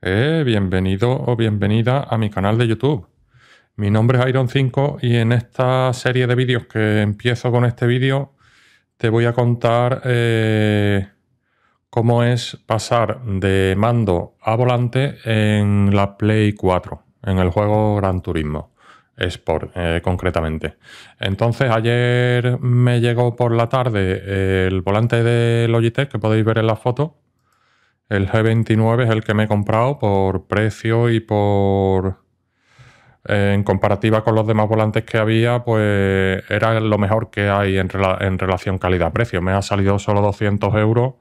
Eh, bienvenido o bienvenida a mi canal de YouTube. Mi nombre es Iron5 y en esta serie de vídeos que empiezo con este vídeo te voy a contar eh, cómo es pasar de mando a volante en la Play 4, en el juego Gran Turismo. Sport, eh, concretamente. Entonces, ayer me llegó por la tarde el volante de Logitech, que podéis ver en la foto, el G29 es el que me he comprado por precio y por... Eh, en comparativa con los demás volantes que había, pues era lo mejor que hay en, relación calidad-precio. Me ha salido solo 200 euros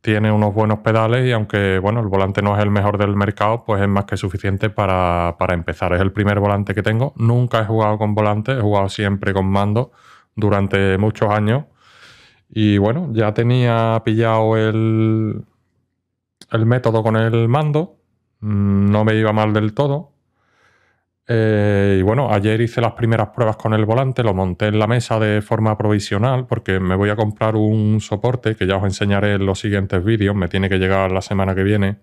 tiene unos buenos pedales y aunque bueno, el volante no es el mejor del mercado, pues es más que suficiente para, para, empezar. Es el primer volante que tengo. Nunca he jugado con volante, he jugado siempre con mando durante muchos años. Y bueno, ya tenía pillado el, el método con el mando, mm, no me iba mal del todo. Eh, y bueno, ayer hice las primeras pruebas con el volante, lo monté en la mesa de forma provisional porque me voy a comprar un soporte que ya os enseñaré en los siguientes vídeos, me tiene que llegar la semana que viene.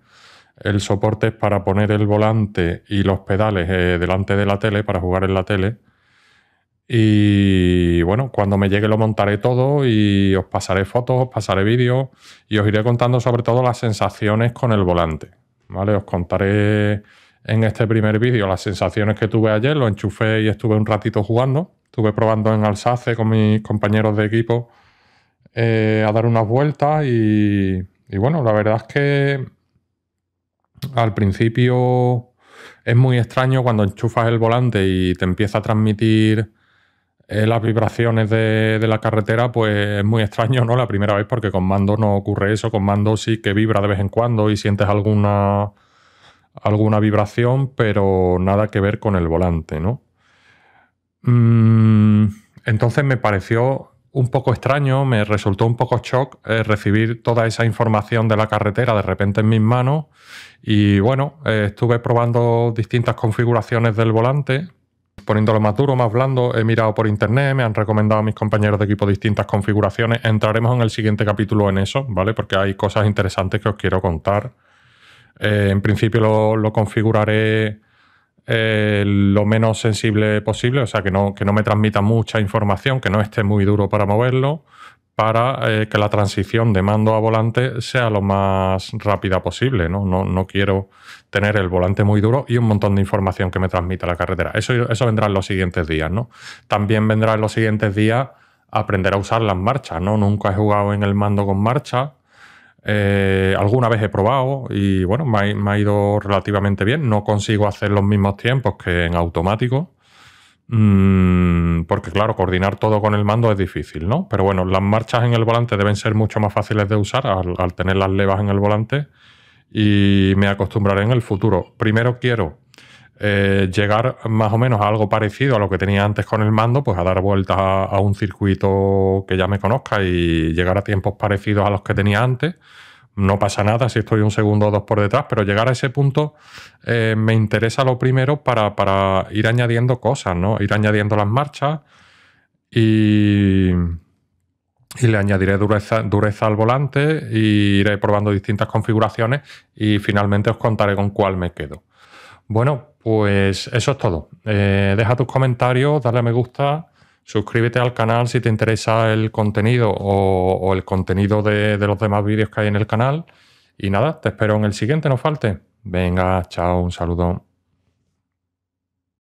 El soporte es para poner el volante y los pedales eh, delante de la tele, para jugar en la tele y bueno, cuando me llegue lo montaré todo y os pasaré fotos, os pasaré vídeos y os iré contando sobre todo las sensaciones con el volante. ¿vale? Os contaré en este primer vídeo las sensaciones que tuve ayer, lo enchufé y estuve un ratito jugando. Estuve probando en Alsace con mis compañeros de equipo eh, a dar unas vueltas y bueno, la verdad es que al principio es muy extraño cuando enchufas el volante y te empieza a transmitir eh, las vibraciones de, la carretera, pues es muy extraño, ¿no? La primera vez, porque con mando no ocurre eso, con mando sí que vibra de vez en cuando y sientes alguna, alguna vibración, pero nada que ver con el volante, ¿no? Mm, entonces me pareció un poco extraño, me resultó un poco shock eh, recibir toda esa información de la carretera de repente en mis manos y bueno, eh, estuve probando distintas configuraciones del volante poniéndolo más duro, más blando, he mirado por internet, me han recomendado a mis compañeros de equipo distintas configuraciones. Entraremos en el siguiente capítulo en eso, ¿vale? Porque hay cosas interesantes que os quiero contar. Eh, en principio lo, configuraré eh, lo menos sensible posible, o sea, que que no me transmita mucha información, que no esté muy duro para moverlo para eh, que la transición de mando a volante sea lo más rápida posible. ¿no? quiero tener el volante muy duro y un montón de información que me transmita la carretera. Eso, eso vendrá en los siguientes días. También vendrá en los siguientes días aprender a usar las marchas. ¿no? Nunca he jugado en el mando con marcha. Eh, alguna vez he probado y bueno, me ha ido relativamente bien. No consigo hacer los mismos tiempos que en automático Mm, porque claro, coordinar todo con el mando es difícil, ¿no? Pero bueno, las marchas en el volante deben ser mucho más fáciles de usar al, tener las levas en el volante y me acostumbraré en el futuro. Primero quiero eh, llegar más o menos a algo parecido a lo que tenía antes con el mando, pues a dar vueltas a un circuito que ya me conozca y llegar a tiempos parecidos a los que tenía antes no pasa nada si estoy un segundo o dos por detrás, pero llegar a ese punto eh, me interesa lo primero para, ir añadiendo cosas, ¿no? Ir añadiendo las marchas y, le añadiré dureza, al volante y iré probando distintas configuraciones y finalmente os contaré con cuál me quedo. Bueno, pues eso es todo. Eh, deja tus comentarios, dale a me gusta Suscríbete al canal si te interesa el contenido o, el contenido de, los demás vídeos que hay en el canal. Y nada, te espero en el siguiente, no falte. Venga, chao, un saludo.